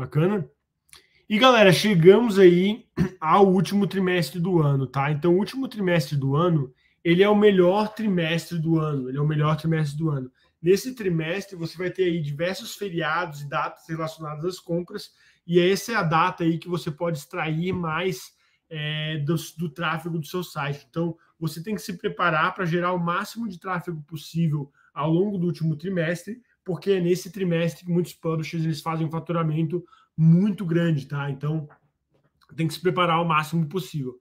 Bacana? E galera, chegamos aí ao último trimestre do ano, tá? Então, o último trimestre do ano, ele é o melhor trimestre do ano, ele é o melhor trimestre do ano. Nesse trimestre, você vai ter aí diversos feriados e datas relacionadas às compras, e essa é a data aí que você pode extrair mais é, do, do tráfego do seu site. Então, você tem que se preparar para gerar o máximo de tráfego possível ao longo do último trimestre, porque é nesse trimestre que muitos publishers eles fazem um faturamento muito grande, tá? Então tem que se preparar ao máximo possível.